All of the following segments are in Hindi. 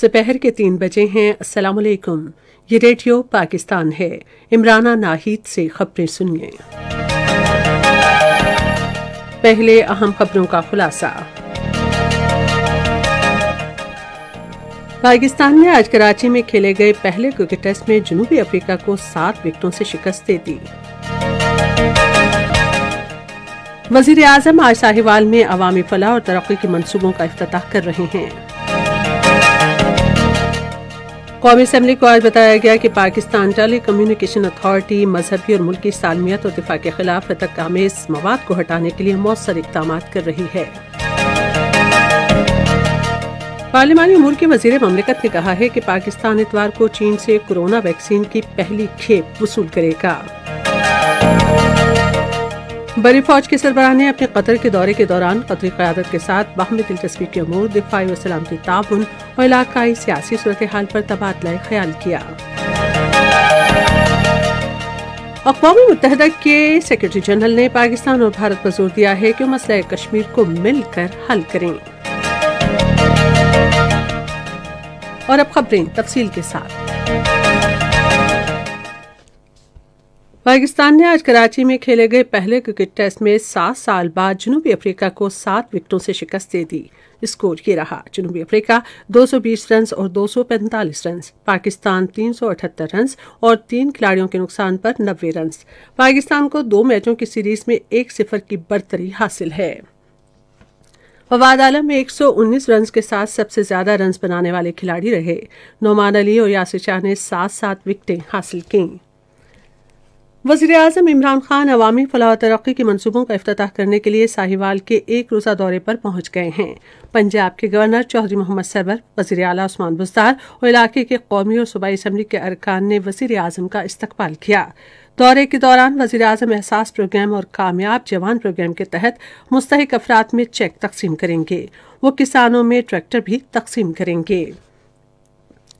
सुपहर के तीन बजे हैं अस्सलाम वालेकुम ये रेडियो पाकिस्तान है इमराना नाहिद से खबरें सुनिए पहले अहम खबरों का खुलासा पाकिस्तान ने आज कराची में खेले गए पहले क्रिकेट टेस्ट में जनूबी अफ्रीका को सात विकेटों से शिकस्त दे दी वजीर आजम आज साहिवाल में अवामी फलाह और तरक्की के मंसूबों का अफ्ताह कर रहे हैं कौमी असम्बली को आज बताया गया कि पाकिस्तान टेली कम्युनिकेशन अथॉरिटी मजहबी और मुल्की सालमियत और दिफा के खिलाफ रतक आमेज मवाद को हटाने के लिए मौसर इकदाम कर रही है पार्लियमानी उमूर के वजीर ममलिकत ने कहा है कि पाकिस्तान इतवार को चीन से कोरोना वैक्सीन की पहली खेप वसूल करेगा बड़ी फौज के सरबरा ने अपने कतर के दौरे के दौरान कतरी क्यादत के साथ बाहमी दिलचस्पी के अमूर दिफाई व सलामती ताउन और इलाकई सियासी सूरत हाल पर तबादला ख्याल किया अकवा मुतहदा के सेक्रेटरी जनरल ने पाकिस्तान और भारत पर जोर दिया है कि मसला कश्मीर को मिलकर हल करें और अब खबरें तफसील के साथ पाकिस्तान ने आज कराची में खेले गए पहले क्रिकेट टेस्ट में सात साल बाद जनूबी अफ्रीका को सात विकेटों से शिकस्त दे दी स्कोर ये रहा जनूबी अफ्रीका 220 रन और 245 रन पाकिस्तान 378 रन और तीन खिलाड़ियों के नुकसान पर 90 रन पाकिस्तान को दो मैचों की सीरीज में एक सिफर की बढ़तरी हासिल है फवाद आलम 119 रन के साथ सबसे ज्यादा रन बनाने वाले खिलाड़ी रहे नोमान अली और यासिर शाह ने सात सात विकटें हासिल कीं वजीर अजम इमरान खान अवामी फलाह तरक्की के मनसूबों का अफ्ताह करने के लिए साहिवाल के एक रोज़ा दौरे पर पहुंच गए हैं पंजाब के गवर्नर चौधरी मोहम्मद सरवर वजीर अला उस्मान बुस्तार और इलाके के कौमी और सूबाई इसम्बली के अरकान ने वजीर अजम का इस्तकबाल किया दौरे के दौरान वजीर अजम एहसास प्रोग्राम और कामयाब जवान प्रोग्राम के तहत मुस्तक अफराद में चेक तकसीम करेंगे वो किसानों में ट्रैक्टर भी तकसीम करेंगे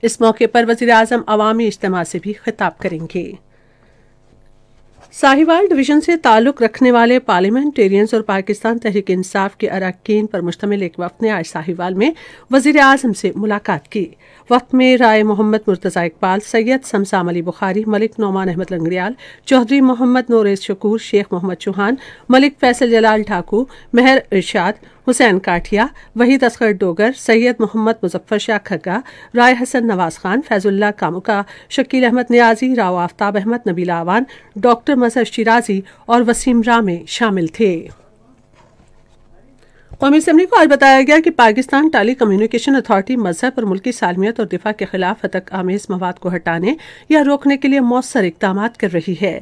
इस मौके पर वजीर अजम अवामी इज्तम से भी खिताब करेंगे साहिवाल डिवीजन से ताल्लुक रखने वाले पार्लियामेंटेरियंस और पाकिस्तान तहरीक इंसाफ के अरकान पर मुश्तमिल एक वक्त ने आज साहिवाल में वजीर अजम से मुलाकात की वक्त में राय मोहम्मद मुर्तजा इकबाल सैयद शमसाम अली बुखारी मलिक नौमान अहमद लंगरियाल चौधरी मोहम्मद नोरेज शकूर शेख मोहम्मद चौहान मलिक फैसल जलाल ठाकुर महर इरशाद हुसैन काठिया वहीद असगर डोगर सैयद मोहम्मद मुजफ्फर शाह खग्गा राय हसन नवाज खान फैजुल्ला कामुका शकील अहमद न्याजी राव आफ्ताब अहमद नबीला आवान डॉक्टर मजहर शिराजी और वसीम रामे शामिल थे कौमी असम्बली को आज बताया गया कि पाकिस्तान टेली कम्युनिकेशन अथॉरिटी मजहब और मुल्की सालमियत और दिफा के खिलाफ हतक आमेज मवाद को हटाने या रोकने के लिए मौसर इकदाम कर रही है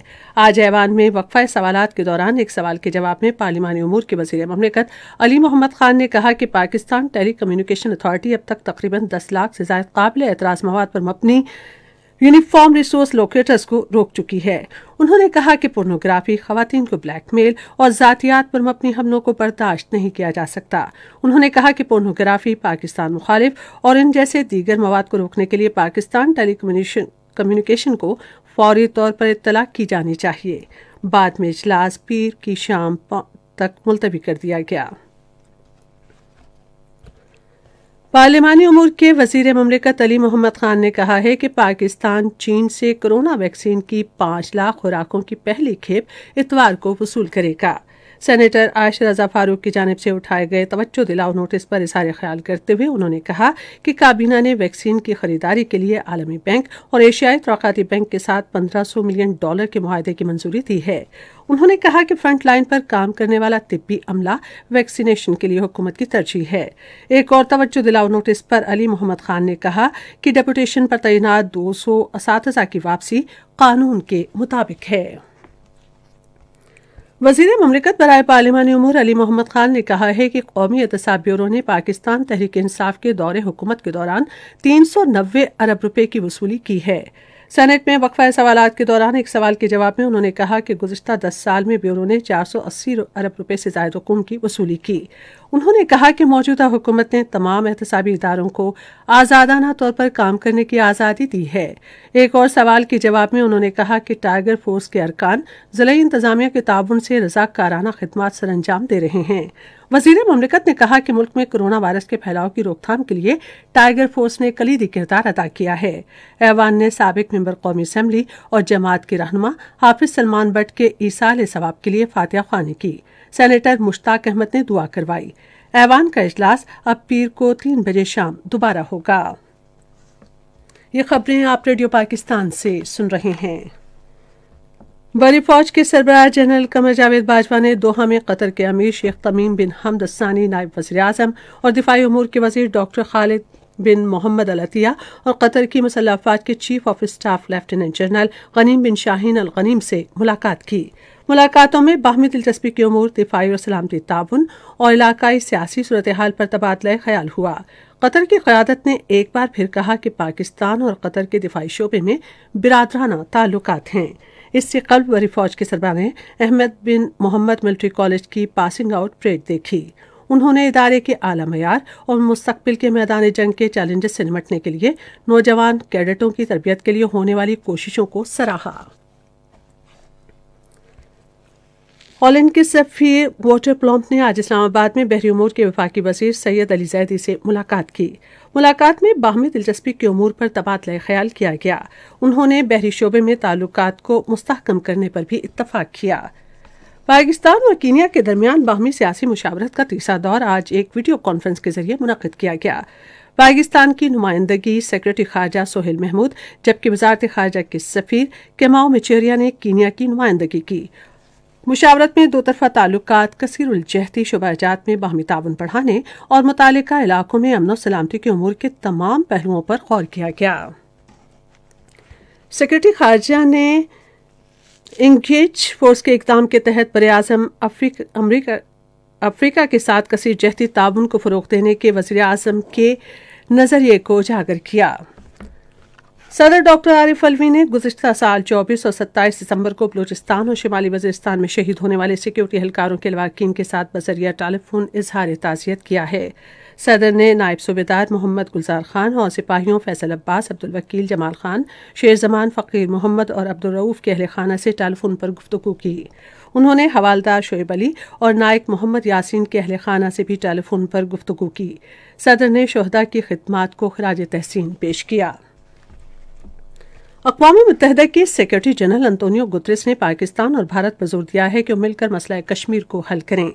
आज ऐवान में वक्फा सवाल के दौरान एक सवाल के जवाब में पार्लिमानी अमूर के वजीर ममलिकत अली मोहम्मद खान ने कहा कि पाकिस्तान टेली कम्युनिकेशन अथॉरिटी अब तक तकरीबन दस लाख से जायद काबिल एतराज़ मवाद पर मबनी यूनिफॉर्म रिसोर्स लोकेटर्स को रोक चुकी है उन्होंने कहा कि पोर्नोग्राफी खातन को ब्लैकमेल और जातियात पर मबनी हमलों को बर्दाश्त नहीं किया जा सकता उन्होंने कहा कि पोर्नोग्राफी पाकिस्तान मुखालिफ और इन जैसे दीगर मवाद को रोकने के लिए पाकिस्तान टेली कम्युनिकेशन को फौरी तौर पर इतला की जानी चाहिए बाद में इजलास पीर की शाम तक मुलतवी कर दिया गया पार्लियामानी उमूर के वजीर ममलिकत अली मोहम्मद खान ने कहा है कि पाकिस्तान चीन से कोरोना वैक्सीन की पांच लाख खुराकों की पहली खेप इतवार को वसूल करेगा सेनेटर आयश रजा फारूक की जानब से उठाए गए तवज्जो दिलाओ नोटिस पर इशारे ख्याल करते हुए उन्होंने कहा कि काबीना ने वैक्सीन की खरीदारी के लिए आलमी बैंक और एशियाई तोक़ाती बैंक के साथ पन्द्रह सौ मिलियन डॉलर के माहदे की मंजूरी दी है उन्होंने कहा कि फ्रंट लाइन पर काम करने वाला तिब्बी अमला वैक्सीनेशन के लिए हुकूमत की तरजीह है एक और तवज्जो दिलाओ नोटिस पर अली मोहम्मद खान ने कहा कि डेपुटेशन पर तैनात दो सौ इस की वापसी कानून के मुताबिक है वजीर ममलिकत बरए पार्लिमानी उमूर अली मोहम्मद खान ने कहा है कि कौमी एहतसाब ब्यूरो ने पाकिस्तान तहरीक इंसाफ के दौरे हुकूमत के दौरान तीन सौ नब्बे अरब रुपये की वसूली की है सेनेट में वक्फा सवाल के दौरान एक सवाल के जवाब में उन्होंने कहा कि गुजशत दस साल में ब्यूरो ने अस्सी अरब रुपये से जायद रकूम की वसूली की उन्होंने कहा कि मौजूदा हुकूमत ने तमाम एहतसाबी इदारों को आज़ादाना तौर पर काम करने की आज़ादी दी है एक और सवाल के जवाब में उन्होंने कहा कि टाइगर फोर्स के अरकान जिले इंतजामिया के ताउन से रजाकाराना खदमात सर अंजाम दे रहे हैं वजीर ममलिकत ने कहा कि मुल्क में कोरोना वायरस के फैलाव की रोकथाम के लिए टाइगर फोर्स ने कलीदी किरदार अदा किया है ऐवान ने सबक मेम्बर कौमी असम्बली और जमात के रहन हाफिज सलमान भट्ट के ईसाल सवाब के लिए फातिहा खानी की सेनेटर मुश्ताक अहमद ने दुआ करवाई ऐवान का अजलास अब पीर को तीन बजे शाम दोबारा होगा ये खबरें आप रेडियो पाकिस्तान से सुन रहे हैं बड़ी फौज के सरबराह जनरल कमर जावेद बाजवा ने दोहा में कतर के अमीर शेख तमीम बिन हमद सानी नायब वजी अजम और दिफाई अमूर के वजीर doctor Khalid bin Mohammad Al Attiyah और कतर की मसल्ह के chief of staff lieutenant general Ghanim bin Shaheen Al Ghanim से मुलाकात की मुलाकातों में बाहमी दिलचस्पी के अमूर दिफाई और सलामती ताउन और इलाकई सियासी सूरत हाल पर तबादला ख्याल हुआ कतर की क्यादत ने एक बार फिर कहा कि पाकिस्तान और कतर के दिफाई शोबे में बिरादराना ताल्लुक हैं इससे कल फौज के ने Ahmed bin Mohammad military college की पासिंग आउट परेड देखी उन्होंने इदारे के आला मैार और मुस्तबिल के मैदान जंग के चैलेंजेस से निपटने के लिए नौजवान कैडेटों की तरबियत के लिए होने वाली कोशिशों को सराहा हॉलैंड के सफीर वाटर प्लॉम्प ने आज इस्लामाबाद में बहरी उमूर के वफाकी वजीर सैयद अली जैदी से मुलाकात की मुलाकात में बाहमी दिलचस्पी के उमूर पर तबादला ख्याल किया गया उन्होंने बहरी शोबे में ताल्लुक को मुस्तकम करने पर भी इतफाक किया पाकिस्तान और कीनिया के दरमियान बाहमी सियासी मुशावरत का तीसरा दौर आज एक वीडियो कॉन्फ्रेंस के जरिए मुनद किया गया पाकिस्तान की नुमाइंदगी सेक्रेटरी खारजा सोहेल महमूद जबकि वजारत खारजा के सफीर केमाओ मिचेरिया ने कीनिया की नुमाइंदगी की मुशावरत में दो तरफा ताल्लुक कसर उलजहती शुबाजात में बाहमी ताउन बढ़ाने और मुतल इलाकों में अमन व सलामती के अमूर के तमाम पहलुओं पर गौर किया गया सेक्रेटरी खारजा ने इंगेज फोर्स के इकदाम के तहत बर अजम अफ्रीका के साथ कसीर जहती ताउन को फ़रोग देने के वजी अजम के नज़रिए को उजागर किया सदर डॉक्टर आरिफ अलवी ने गुजशत साल 24 और 27 दिसंबर को बलूचिस्तान और शिमाली वजिस्तान में शहीद होने वाले सिक्योरिटी एहलकारों के लवाकिन के साथ बजरिया टेलीफोन इजहार ताज़ियत किया है सदर ने नायब सूबेदार मोहम्मद गुलजार खान और सिपाहियों फैसल अब्बास अब्दुल वकील जमाल खान शेर जमान फ़कीर मोहम्मद और अब्दुलरऊफ़ के अहल खाना से टेलीफोन पर गुफ्तु की उन्होंने हवालदार शोएब अली और नायक मोहम्मद यासीन के अहल खाना से भी टेलीफोन पर गुफ्तु की सदर ने शहदा की खिदमात को खराज तहसीन पेश किया अकवा मुतहद के सेक्रेटरी जनरल अंतोनियो गुतरस ने पाकिस्तान और भारत पर जोर दिया है कि वो मिलकर मसला कश्मीर को हल करें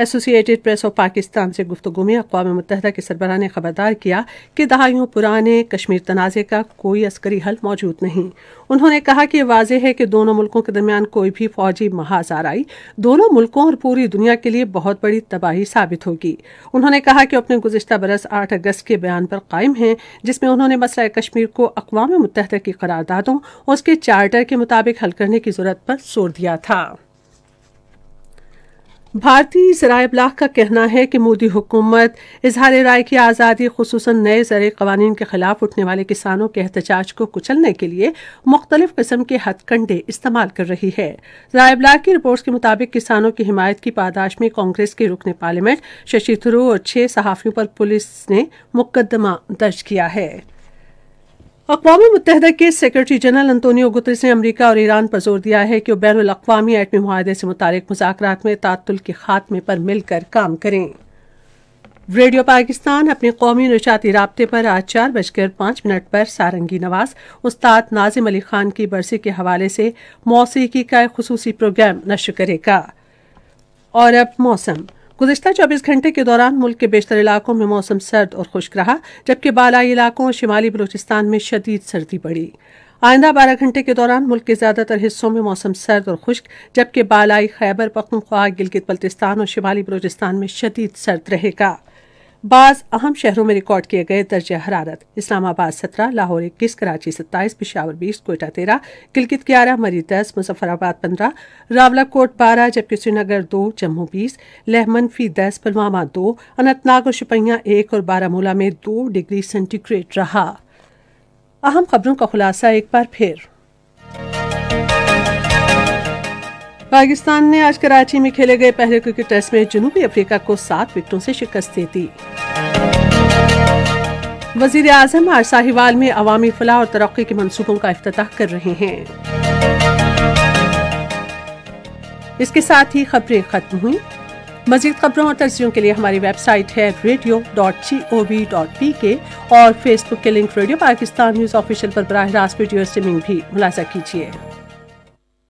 एसोसिएटेड प्रेस ऑफ पाकिस्तान से गुफ्तु में अकवा मुतहदा के सरबरा ने खबरदार किया कि दहाइयों पुराने कश्मीर तनाज़े का कोई अस्करी हल मौजूद नहीं उन्होंने कहा कि वाज है कि दोनों मुल्कों के दरमियान कोई भी फौजी महाजाराई दोनों मुल्कों और पूरी दुनिया के लिए बहुत बड़ी तबाही साबित होगी उन्होंने कहा कि अपने गुजशत बरस आठ अगस्त के बयान पर कायम है जिसमें उन्होंने मसला कश्मीर को अकवा मुतहदा की करारदादों और उसके चार्टर के मुताबिक हल करने की जरूरत पर जोर दिया था भारतीय जराय अबलाग का कहना है कि मोदी हुकूमत इजहार राय की आज़ादी खसूस नए ज़र कवानीन के खिलाफ उठने वाले किसानों के एहतजाज को कुचलने के लिए मुख्तलिफ किस्म के हथकंडे इस्तेमाल कर रही है जराए अबलाग की रिपोर्ट के मुताबिक किसानों की हिमायत की पादाश में कांग्रेस के रुकने पार्लियामेंट शशि थरू और छह सहाफियों पर पुलिस ने मुकदमा दर्ज किया है अकवा मुतहद के सेक्रेटरी जनरल अंतोनियो गुतरस ने अमरीका और ईरान पर जोर दिया है कि वह बैन अवी एटमी माहदे से मुतारक मुजाकर में तातुल के खात्मे पर मिलकर काम करें रेडियो पाकिस्तान अपने कौमी नशाती रबते पर आज चार बजकर पांच मिनट पर सारंगी नवाज उस्ताद नाजिम अली खान की बरसी के हवाले से मौसीकी का खसूसी प्रोग्राम नशर करेगा और अब मौसम गुजशत चौबीस घंटे के दौरान मुल्क के बेशतर इलाकों में मौसम सर्द और खुश्क रहा जबकि बालाई इलाकों और शिमाली बलोचिस्तान में शदीद सर्दी पड़ी आइंदा बारह घंटे के दौरान मुल्क के ज्यादातर हिस्सों में मौसम सर्द और खुश्क जबकि बालाई खैबर पख्तनख्वा गिलगित बल्तिस्तान और शिमाली बलोचिस्तान में शदीद सर्द रहेगा बाज अहम शहरों में रिकॉर्ड किए गए दर्ज हरारत इस्लामाबाद सत्रह लाहौर इक्कीस कराची सत्ताईस पिशावर बीस कोयटा तेरह गिलगित ग्यारह मरी दस मुजफ्फराबाद पंद्रह रावला कोट बारह जबकि श्रीनगर दो जम्मू बीस लह मनफी दस पुलवामा दो अनंतनाग और शुपिया एक और बारामूला में दो डिग्री सेंटीग्रेड रहा अहम खबरों का खुलासा एक बार फिर पाकिस्तान ने आज कराची में खेले गए पहले क्रिकेट टेस्ट में जनूबी अफ्रीका को सात विकेटों से शिकस्त दे दी वजीर अजम आज साहिवाल में अवामी फलाह और तरक्की के मनसूबों का अफ्ताह कर रहे हैं इसके साथ ही खबरें खत्म हुई मजीद खबरों और तर्जियों के लिए हमारी वेबसाइट है radio dot G O V dot P K और फेसबुक के link radio Pakistan news official पर बरह रास्त वीडियो स्ट्रीमिंग भी मुलाजा कीजिए